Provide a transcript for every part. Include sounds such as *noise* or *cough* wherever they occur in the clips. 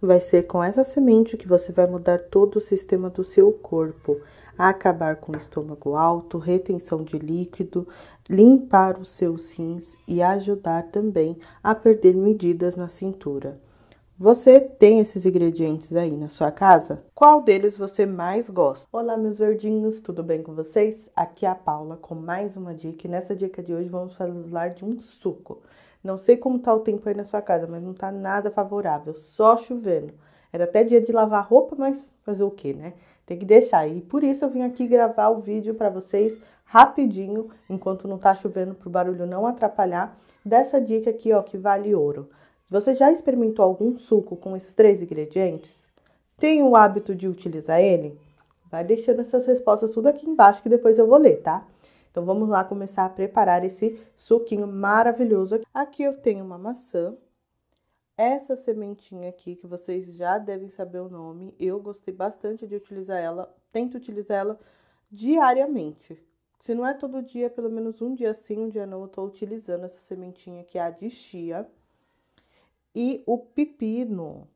Vai ser com essa semente que você vai mudar todo o sistema do seu corpo, acabar com o estômago alto, retenção de líquido, limpar os seus rins e ajudar também a perder medidas na cintura. Você tem esses ingredientes aí na sua casa? Qual deles você mais gosta? Olá, meus verdinhos, tudo bem com vocês? Aqui é a Paula com mais uma dica e nessa dica de hoje vamos falar de um suco. Não sei como tá o tempo aí na sua casa, mas não tá nada favorável, só chovendo. Era até dia de lavar roupa, mas fazer o que, né? Tem que deixar. E por isso eu vim aqui gravar o vídeo para vocês rapidinho, enquanto não tá chovendo pro barulho não atrapalhar, dessa dica aqui, ó, que vale ouro. Você já experimentou algum suco com esses três ingredientes? Tem o hábito de utilizar ele? Vai deixando essas respostas tudo aqui embaixo que depois eu vou ler, tá? Então vamos lá começar a preparar esse suquinho maravilhoso. Aqui eu tenho uma maçã. Essa sementinha aqui, que vocês já devem saber o nome, eu gostei bastante de utilizar ela, tento utilizar ela diariamente. Se não é todo dia, é pelo menos um dia sim, um dia não, eu tô utilizando essa sementinha que é a de chia. E o pepino.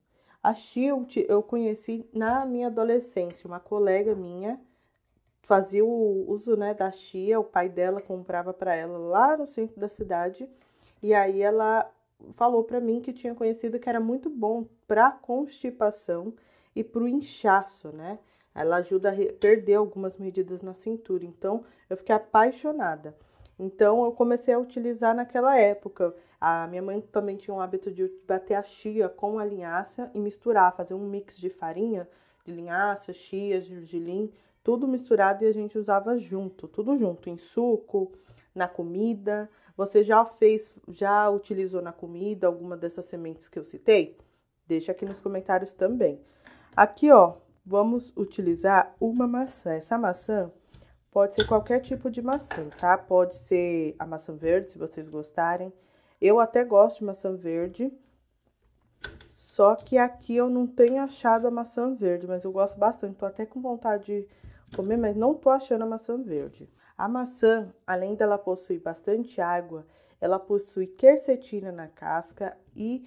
A chia eu conheci na minha adolescência, uma colega minha fazia o uso né, da chia, o pai dela comprava para ela lá no centro da cidade. E aí ela falou para mim que tinha conhecido que era muito bom para constipação e para o inchaço, né? Ela ajuda a perder algumas medidas na cintura. Então, eu fiquei apaixonada. Então, eu comecei a utilizar naquela época. A minha mãe também tinha o hábito de bater a chia com a linhaça e misturar, fazer um mix de farinha de linhaça, chia, gergelim, tudo misturado e a gente usava junto, tudo junto, em suco, na comida. Você já fez, já utilizou na comida alguma dessas sementes que eu citei? Deixa aqui nos comentários também. Aqui, ó, vamos utilizar uma maçã. Essa maçã pode ser qualquer tipo de maçã, tá? Pode ser a maçã verde, se vocês gostarem. Eu até gosto de maçã verde, só que aqui eu não tenho achado a maçã verde, mas eu gosto bastante. Tô até com vontade de comer, mas não tô achando a maçã verde. A maçã, além dela possuir bastante água, ela possui quercetina na casca e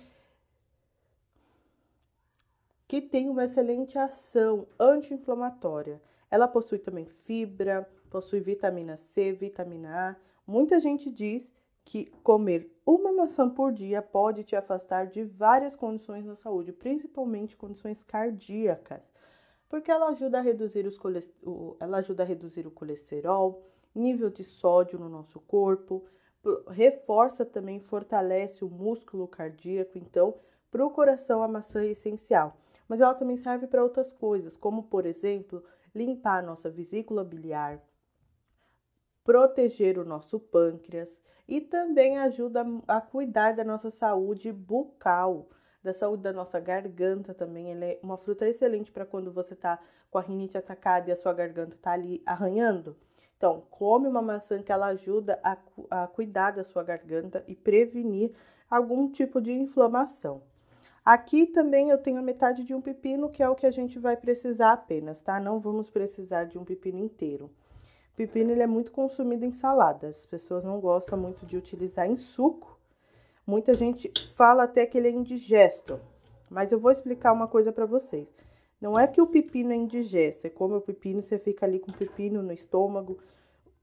que tem uma excelente ação anti-inflamatória. Ela possui também fibra, possui vitamina C, vitamina A. Muita gente diz que comer uma maçã por dia pode te afastar de várias condições na saúde, principalmente condições cardíacas porque ela ajuda a reduzir, os ela ajuda a reduzir o colesterol, nível de sódio no nosso corpo, reforça também, fortalece o músculo cardíaco. Então, para o coração, a maçã é essencial. Mas ela também serve para outras coisas, como, por exemplo, limpar a nossa vesícula biliar, proteger o nosso pâncreas e também ajuda a cuidar da nossa saúde bucal da saúde da nossa garganta também. Ela é uma fruta excelente para quando você está com a rinite atacada e a sua garganta está ali arranhando. Então, come uma maçã que ela ajuda a, a cuidar da sua garganta e prevenir algum tipo de inflamação. Aqui também eu tenho a metade de um pepino, que é o que a gente vai precisar apenas, tá? Não vamos precisar de um pepino inteiro. pepino ele é muito consumido em saladas. As pessoas não gostam muito de utilizar em suco, Muita gente fala até que ele é indigesto, mas eu vou explicar uma coisa para vocês. Não é que o pepino é indigesto, é como o pepino, você fica ali com o pepino no estômago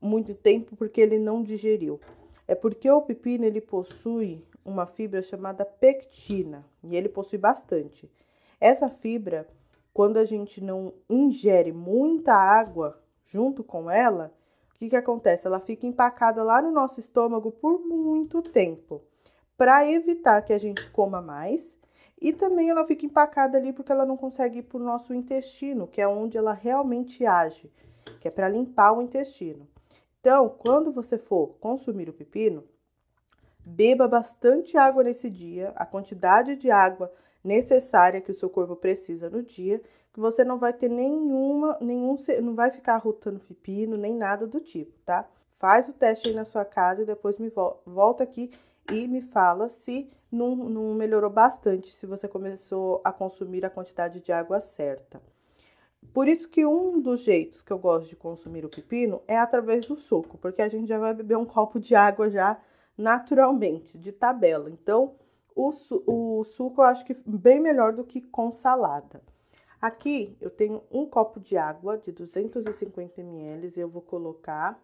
muito tempo porque ele não digeriu. É porque o pepino ele possui uma fibra chamada pectina e ele possui bastante. Essa fibra, quando a gente não ingere muita água junto com ela, o que, que acontece? Ela fica empacada lá no nosso estômago por muito tempo para evitar que a gente coma mais. E também ela fica empacada ali porque ela não consegue ir para o nosso intestino, que é onde ela realmente age, que é para limpar o intestino. Então, quando você for consumir o pepino, beba bastante água nesse dia, a quantidade de água necessária que o seu corpo precisa no dia, que você não vai ter nenhuma, nenhum, não vai ficar rotando pepino, nem nada do tipo, tá? Faz o teste aí na sua casa e depois me volta aqui e me fala se não, não melhorou bastante, se você começou a consumir a quantidade de água certa. Por isso que um dos jeitos que eu gosto de consumir o pepino é através do suco, porque a gente já vai beber um *laughs* copo de água já naturalmente, de tabela. Então, o, su o suco eu acho que bem melhor do que com salada. Aqui eu tenho um copo de água de 250 ml, eu vou colocar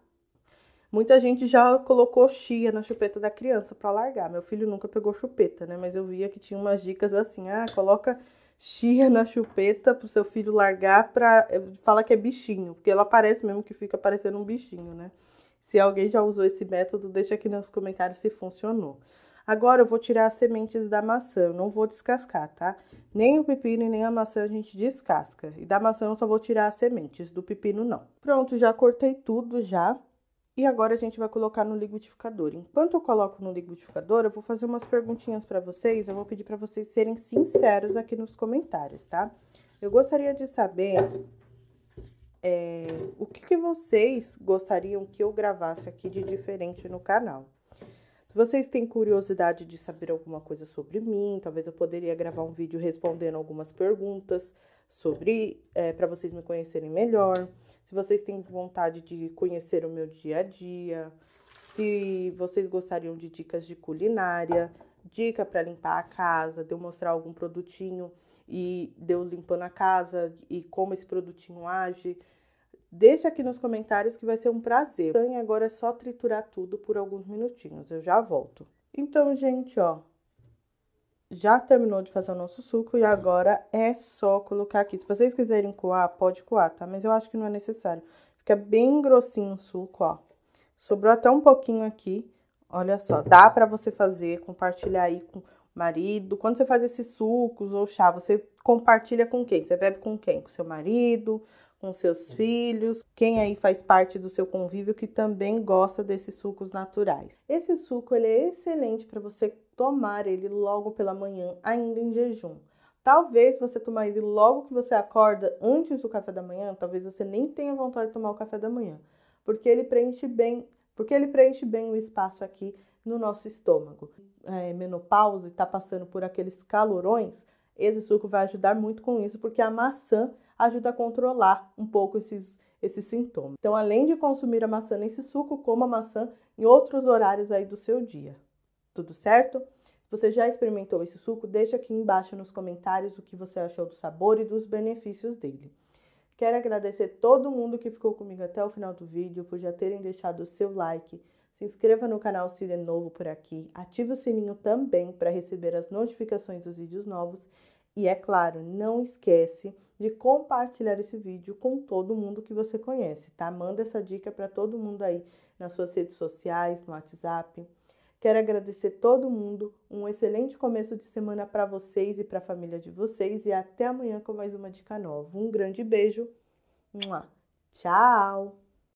Muita gente já colocou chia na chupeta da criança para largar. Meu filho nunca pegou chupeta, né? Mas eu via que tinha umas dicas assim: ah, coloca chia na chupeta pro seu filho largar pra. Eh, fala que é bichinho, porque ela parece mesmo que fica parecendo um bichinho, né? Se alguém já usou esse método, deixa aqui nos comentários se funcionou. Agora eu vou tirar as sementes da maçã, eu não vou descascar, tá? Nem o pepino e nem a maçã a gente descasca. E da maçã eu só vou tirar as sementes, do pepino não. Pronto, já cortei tudo já. E agora a gente vai colocar no liquidificador. Enquanto eu coloco no liquidificador, eu vou fazer umas perguntinhas para vocês. Eu vou pedir para vocês serem sinceros aqui nos comentários, tá? Eu gostaria de saber é, o que, que vocês gostariam que eu gravasse aqui de diferente no canal. Se vocês têm curiosidade de saber alguma coisa sobre mim, talvez eu poderia gravar um vídeo respondendo algumas perguntas sobre é, para vocês me conhecerem melhor, se vocês têm vontade de conhecer o meu dia a dia, se vocês gostariam de dicas de culinária, dica para limpar a casa, de eu mostrar algum produtinho e deu limpando a casa e como esse produtinho age. Deixa aqui nos comentários que vai ser um prazer. Agora é só triturar tudo por alguns minutinhos. Eu já volto. Então, gente, ó, já terminou de fazer o nosso suco e agora é só colocar aqui. Se vocês quiserem coar, pode coar, tá? Mas eu acho que não é necessário. Fica bem grossinho o suco, ó. Sobrou até um pouquinho aqui. Olha só, dá para você fazer, compartilhar aí com o marido. Quando você faz esses sucos ou chá, você compartilha com quem? Você bebe com quem? Com seu marido, com seus filhos, quem aí faz parte do seu convívio que também gosta desses sucos naturais. Esse suco ele é excelente para você tomar ele logo pela manhã, ainda em jejum. Talvez você tomar ele logo que você acorda, antes do café da manhã, talvez você nem tenha vontade de tomar o café da manhã, porque ele preenche bem, porque ele preenche bem o espaço aqui no nosso estômago. É, menopausa e está passando por aqueles calorões, esse suco vai ajudar muito com isso, porque a maçã ajuda a controlar um pouco esses, esses sintomas. Então, além de consumir a maçã nesse suco, coma a maçã em outros horários aí do seu dia. Tudo certo? Se você já experimentou esse suco, deixa aqui embaixo nos comentários o que você achou do sabor e dos benefícios dele. Quero agradecer todo mundo que ficou comigo até o final do vídeo por já terem deixado o seu like. Se inscreva no canal se é novo por aqui, ative o sininho também para receber as notificações dos vídeos novos e é claro, não esquece de compartilhar esse vídeo com todo mundo que você conhece, tá? Manda essa dica para todo mundo aí nas suas redes sociais, no WhatsApp. Quero agradecer todo mundo, um excelente começo de semana para vocês e para a família de vocês e até amanhã com mais uma dica nova. Um grande beijo. Tchau.